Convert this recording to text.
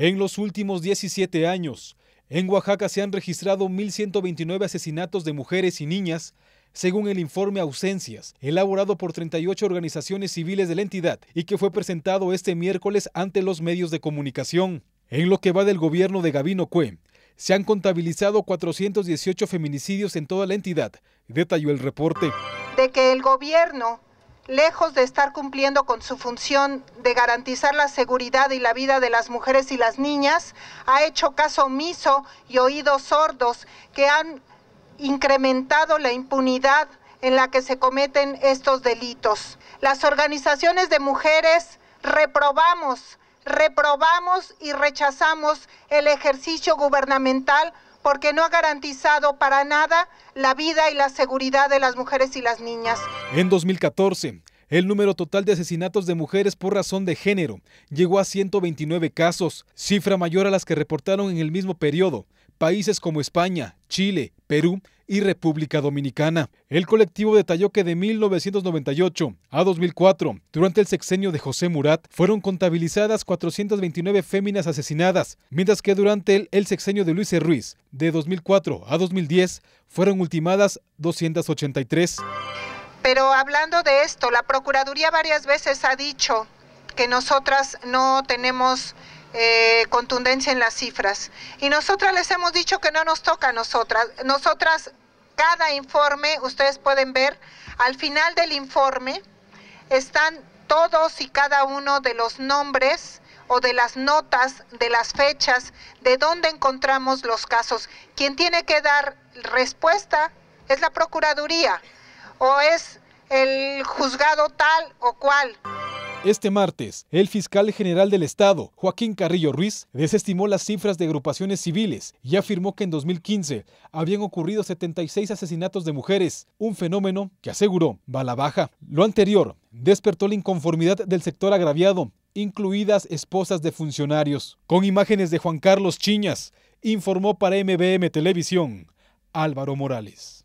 En los últimos 17 años, en Oaxaca se han registrado 1.129 asesinatos de mujeres y niñas, según el informe Ausencias, elaborado por 38 organizaciones civiles de la entidad y que fue presentado este miércoles ante los medios de comunicación. En lo que va del gobierno de Gavino Cue, se han contabilizado 418 feminicidios en toda la entidad, detalló el reporte. De que el gobierno lejos de estar cumpliendo con su función de garantizar la seguridad y la vida de las mujeres y las niñas, ha hecho caso omiso y oídos sordos que han incrementado la impunidad en la que se cometen estos delitos. Las organizaciones de mujeres reprobamos, reprobamos y rechazamos el ejercicio gubernamental porque no ha garantizado para nada la vida y la seguridad de las mujeres y las niñas. En 2014, el número total de asesinatos de mujeres por razón de género llegó a 129 casos, cifra mayor a las que reportaron en el mismo periodo países como España, Chile, Perú y República Dominicana. El colectivo detalló que de 1998 a 2004, durante el sexenio de José Murat, fueron contabilizadas 429 féminas asesinadas, mientras que durante el, sexenio de Luis e. Ruiz, de 2004 a 2010, fueron ultimadas 283. Pero hablando de esto, la Procuraduría varias veces ha dicho que nosotras no tenemos eh, contundencia en las cifras. Y nosotras les hemos dicho que no nos toca a nosotras. Nosotras, cada informe, ustedes pueden ver, al final del informe están todos y cada uno de los nombres o de las notas, de las fechas, de dónde encontramos los casos. Quien tiene que dar respuesta es la Procuraduría o es el juzgado tal o cual. Este martes, el fiscal general del Estado, Joaquín Carrillo Ruiz, desestimó las cifras de agrupaciones civiles y afirmó que en 2015 habían ocurrido 76 asesinatos de mujeres, un fenómeno que aseguró va baja. Lo anterior despertó la inconformidad del sector agraviado, incluidas esposas de funcionarios. Con imágenes de Juan Carlos Chiñas, informó para MBM Televisión Álvaro Morales.